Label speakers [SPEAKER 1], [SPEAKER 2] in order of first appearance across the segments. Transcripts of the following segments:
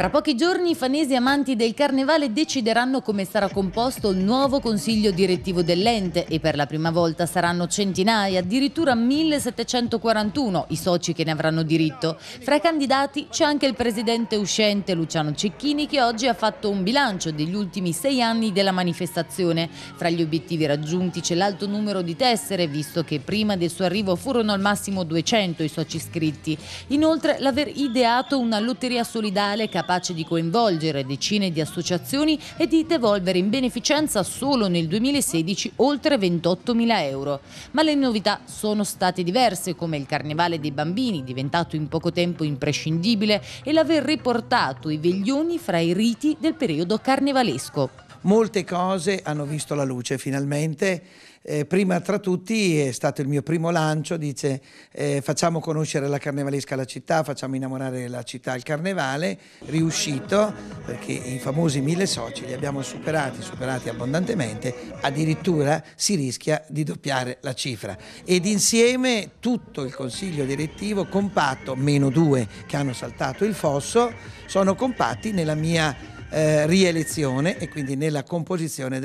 [SPEAKER 1] Tra pochi giorni i fanesi amanti del carnevale decideranno come sarà composto il nuovo consiglio direttivo dell'ente e per la prima volta saranno centinaia, addirittura 1741 i soci che ne avranno diritto. Fra i candidati c'è anche il presidente uscente Luciano Cecchini che oggi ha fatto un bilancio degli ultimi sei anni della manifestazione. Fra gli obiettivi raggiunti c'è l'alto numero di tessere, visto che prima del suo arrivo furono al massimo 200 i soci iscritti. Inoltre l'aver ideato una lotteria solidale capace capace di coinvolgere decine di associazioni e di devolvere in beneficenza solo nel 2016 oltre 28.000 euro. Ma le novità sono state diverse, come il Carnevale dei Bambini, diventato in poco tempo imprescindibile, e l'aver riportato i veglioni fra i riti del periodo carnevalesco.
[SPEAKER 2] Molte cose hanno visto la luce finalmente. Eh, prima tra tutti è stato il mio primo lancio, dice eh, facciamo conoscere la carnevalesca la città, facciamo innamorare la città al carnevale, riuscito perché i famosi mille soci li abbiamo superati, superati abbondantemente, addirittura si rischia di doppiare la cifra ed insieme tutto il consiglio direttivo compatto, meno due che hanno saltato il fosso, sono compatti nella mia eh, rielezione e quindi nella composizione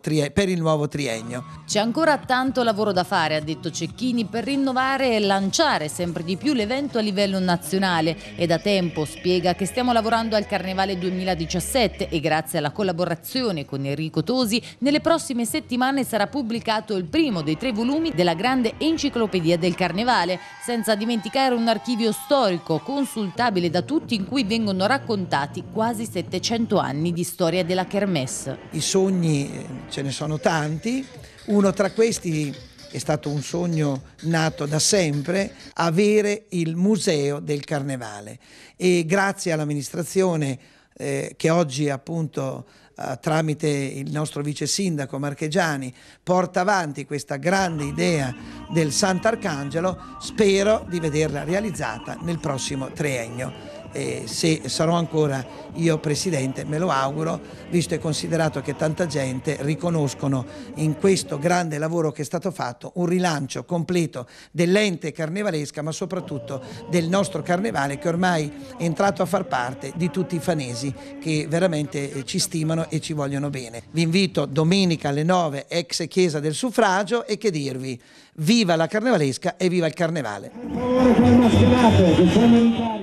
[SPEAKER 2] tri- per il nuovo triennio.
[SPEAKER 1] C'è ancora tanto lavoro da fare, ha detto Cecchini, per rinnovare e lanciare sempre di più l'evento a livello nazionale e da tempo spiega che stiamo lavorando al Carnevale 2017 e grazie alla collaborazione con Enrico Tosi nelle prossime settimane sarà pubblicato il primo dei tre volumi della grande enciclopedia del Carnevale, senza dimenticare un archivio storico consultabile da tutti in cui vengono raccontati quasi 700 100 anni di storia della Kermesse.
[SPEAKER 2] I sogni eh, ce ne sono tanti, uno tra questi è stato un sogno nato da sempre, avere il museo del carnevale e grazie all'amministrazione eh, che oggi appunto eh, tramite il nostro vice sindaco Marchegiani, porta avanti questa grande idea del Sant'Arcangelo, spero di vederla realizzata nel prossimo triennio. E se sarò ancora io presidente, me lo auguro, visto e considerato che tanta gente riconoscono in questo grande lavoro che è stato fatto un rilancio completo dell'ente carnevalesca, ma soprattutto del nostro carnevale che ormai è entrato a far parte di tutti i fanesi che veramente eh, ci stimano amano e ci vogliono bene. Vi invito domenica alle 9, ex Chiesa del Suffragio, e che dirvi? Viva la carnevalesca e viva il
[SPEAKER 1] carnevale!